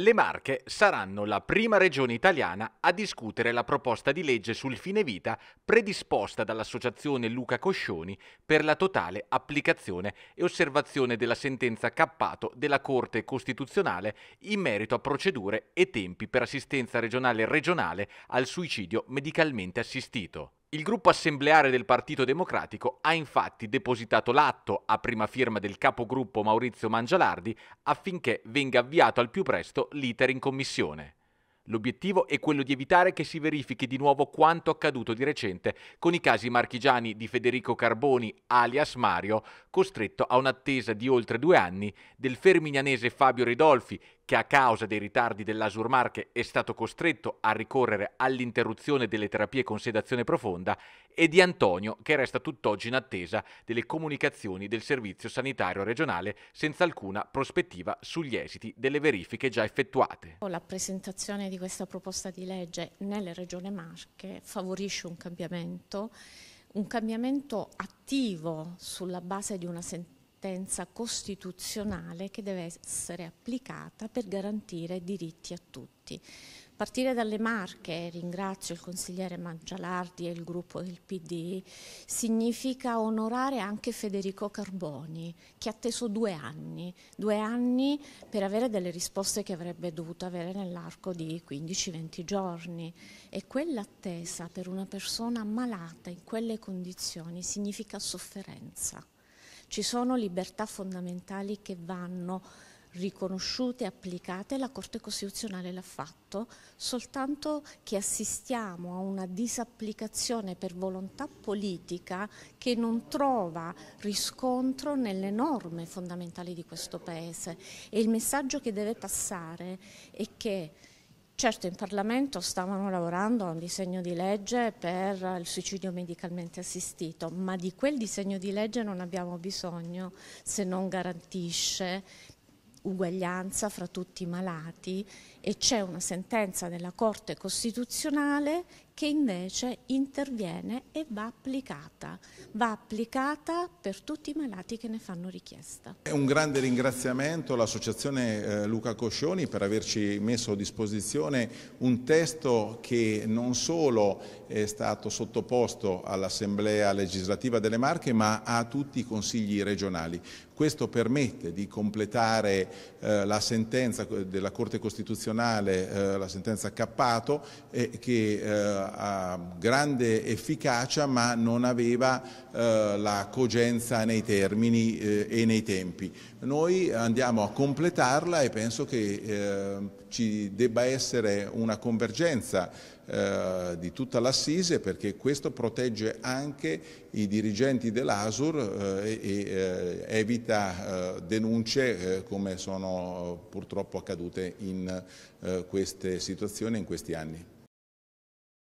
Le Marche saranno la prima regione italiana a discutere la proposta di legge sul fine vita predisposta dall'associazione Luca Coscioni per la totale applicazione e osservazione della sentenza Cappato della Corte Costituzionale in merito a procedure e tempi per assistenza regionale regionale al suicidio medicalmente assistito. Il gruppo assembleare del Partito Democratico ha infatti depositato l'atto a prima firma del capogruppo Maurizio Mangialardi affinché venga avviato al più presto l'iter in commissione. L'obiettivo è quello di evitare che si verifichi di nuovo quanto accaduto di recente con i casi marchigiani di Federico Carboni, alias Mario, costretto a un'attesa di oltre due anni, del ferminianese Fabio Ridolfi, che a causa dei ritardi dell'Asurmarche è stato costretto a ricorrere all'interruzione delle terapie con sedazione profonda, e di Antonio, che resta tutt'oggi in attesa delle comunicazioni del Servizio Sanitario regionale senza alcuna prospettiva sugli esiti delle verifiche già effettuate. La presentazione di questa proposta di legge nelle Regioni Marche favorisce un cambiamento, un cambiamento attivo sulla base di una sentenza sentenza costituzionale che deve essere applicata per garantire diritti a tutti. partire dalle Marche, ringrazio il consigliere Mangialardi e il gruppo del PD, significa onorare anche Federico Carboni, che ha atteso due anni, due anni per avere delle risposte che avrebbe dovuto avere nell'arco di 15-20 giorni. E quell'attesa per una persona malata in quelle condizioni significa sofferenza. Ci sono libertà fondamentali che vanno riconosciute, applicate, la Corte Costituzionale l'ha fatto, soltanto che assistiamo a una disapplicazione per volontà politica che non trova riscontro nelle norme fondamentali di questo Paese. E il messaggio che deve passare è che Certo, in Parlamento stavano lavorando a un disegno di legge per il suicidio medicalmente assistito, ma di quel disegno di legge non abbiamo bisogno se non garantisce uguaglianza fra tutti i malati e c'è una sentenza della Corte Costituzionale che invece interviene e va applicata, va applicata per tutti i malati che ne fanno richiesta. È Un grande ringraziamento all'Associazione eh, Luca Coscioni per averci messo a disposizione un testo che non solo è stato sottoposto all'Assemblea legislativa delle Marche ma a tutti i consigli regionali. Questo permette di completare eh, la sentenza della Corte Costituzionale, eh, la sentenza Cappato, eh, che ha grande efficacia ma non aveva eh, la cogenza nei termini eh, e nei tempi. Noi andiamo a completarla e penso che eh, ci debba essere una convergenza di tutta l'assise perché questo protegge anche i dirigenti dell'ASUR e, evita denunce come sono sono eh, purtroppo accadute in eh, queste situazioni in questi anni.